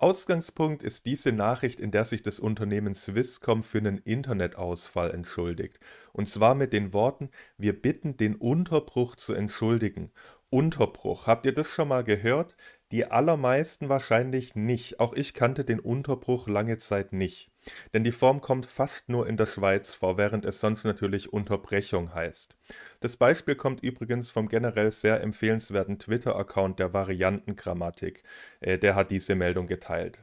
Ausgangspunkt ist diese Nachricht, in der sich das Unternehmen Swisscom für einen Internetausfall entschuldigt. Und zwar mit den Worten, wir bitten, den Unterbruch zu entschuldigen. Unterbruch, habt ihr das schon mal gehört? Die allermeisten wahrscheinlich nicht. Auch ich kannte den Unterbruch lange Zeit nicht. Denn die Form kommt fast nur in der Schweiz vor, während es sonst natürlich Unterbrechung heißt. Das Beispiel kommt übrigens vom generell sehr empfehlenswerten Twitter-Account der Variantengrammatik. Äh, der hat diese Meldung geteilt.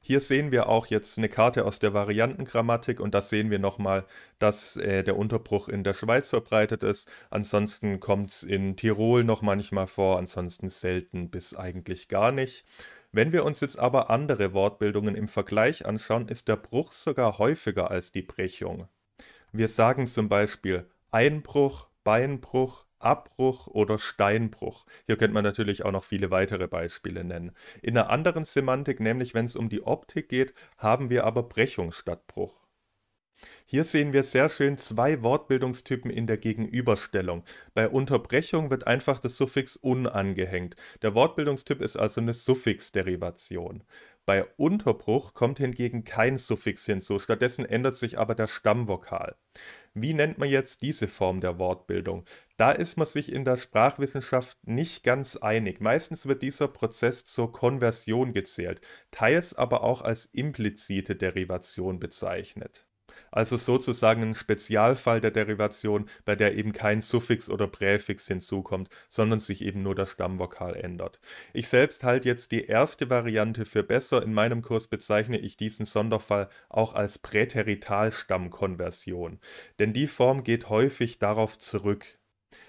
Hier sehen wir auch jetzt eine Karte aus der Variantengrammatik und da sehen wir nochmal, dass äh, der Unterbruch in der Schweiz verbreitet ist. Ansonsten kommt es in Tirol noch manchmal vor, ansonsten selten bis eigentlich gar nicht. Wenn wir uns jetzt aber andere Wortbildungen im Vergleich anschauen, ist der Bruch sogar häufiger als die Brechung. Wir sagen zum Beispiel Einbruch, Beinbruch, Abbruch oder Steinbruch. Hier könnte man natürlich auch noch viele weitere Beispiele nennen. In einer anderen Semantik, nämlich wenn es um die Optik geht, haben wir aber Brechung statt Bruch. Hier sehen wir sehr schön zwei Wortbildungstypen in der Gegenüberstellung. Bei Unterbrechung wird einfach das Suffix un angehängt. Der Wortbildungstyp ist also eine Suffixderivation. Bei Unterbruch kommt hingegen kein Suffix hinzu, stattdessen ändert sich aber der Stammvokal. Wie nennt man jetzt diese Form der Wortbildung? Da ist man sich in der Sprachwissenschaft nicht ganz einig. Meistens wird dieser Prozess zur Konversion gezählt, teils aber auch als implizite Derivation bezeichnet also sozusagen ein Spezialfall der Derivation, bei der eben kein Suffix oder Präfix hinzukommt, sondern sich eben nur der Stammvokal ändert. Ich selbst halte jetzt die erste Variante für besser. In meinem Kurs bezeichne ich diesen Sonderfall auch als Präteritalstammkonversion, denn die Form geht häufig darauf zurück.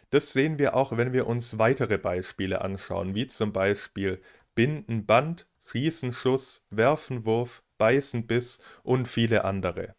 Das sehen wir auch, wenn wir uns weitere Beispiele anschauen, wie zum Beispiel Binden, Band, Schießen, Schuss, Werfen, Wurf, Beißen, Biss und viele andere.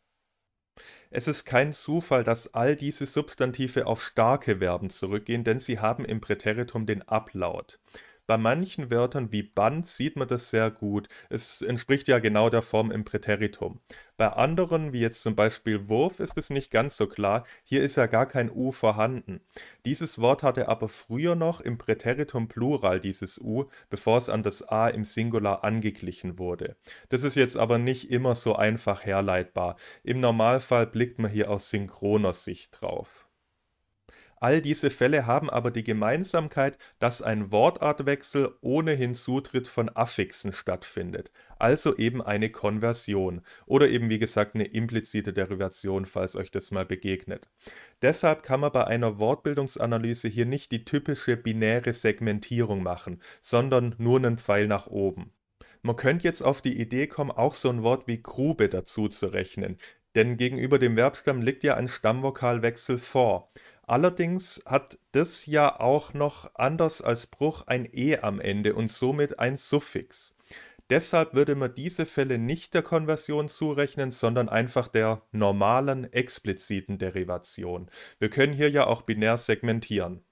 Es ist kein Zufall, dass all diese Substantive auf starke Verben zurückgehen, denn sie haben im Präteritum den Ablaut. Bei manchen Wörtern wie Band sieht man das sehr gut. Es entspricht ja genau der Form im Präteritum. Bei anderen, wie jetzt zum Beispiel Wurf, ist es nicht ganz so klar. Hier ist ja gar kein U vorhanden. Dieses Wort hatte aber früher noch im Präteritum Plural dieses U, bevor es an das A im Singular angeglichen wurde. Das ist jetzt aber nicht immer so einfach herleitbar. Im Normalfall blickt man hier aus synchroner Sicht drauf. All diese Fälle haben aber die Gemeinsamkeit, dass ein Wortartwechsel ohne Hinzutritt von Affixen stattfindet, also eben eine Konversion oder eben wie gesagt eine implizite Derivation, falls euch das mal begegnet. Deshalb kann man bei einer Wortbildungsanalyse hier nicht die typische binäre Segmentierung machen, sondern nur einen Pfeil nach oben. Man könnte jetzt auf die Idee kommen, auch so ein Wort wie Grube dazu zu rechnen, denn gegenüber dem Verbstamm liegt ja ein Stammvokalwechsel vor. Allerdings hat das ja auch noch anders als Bruch ein e am Ende und somit ein Suffix. Deshalb würde man diese Fälle nicht der Konversion zurechnen, sondern einfach der normalen expliziten Derivation. Wir können hier ja auch binär segmentieren.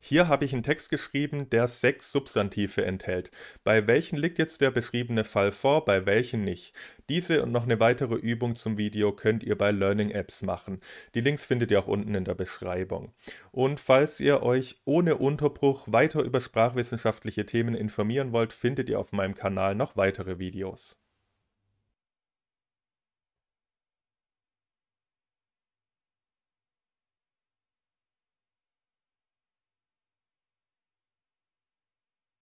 Hier habe ich einen Text geschrieben, der sechs Substantive enthält. Bei welchen liegt jetzt der beschriebene Fall vor, bei welchen nicht? Diese und noch eine weitere Übung zum Video könnt ihr bei Learning Apps machen. Die Links findet ihr auch unten in der Beschreibung. Und falls ihr euch ohne Unterbruch weiter über sprachwissenschaftliche Themen informieren wollt, findet ihr auf meinem Kanal noch weitere Videos.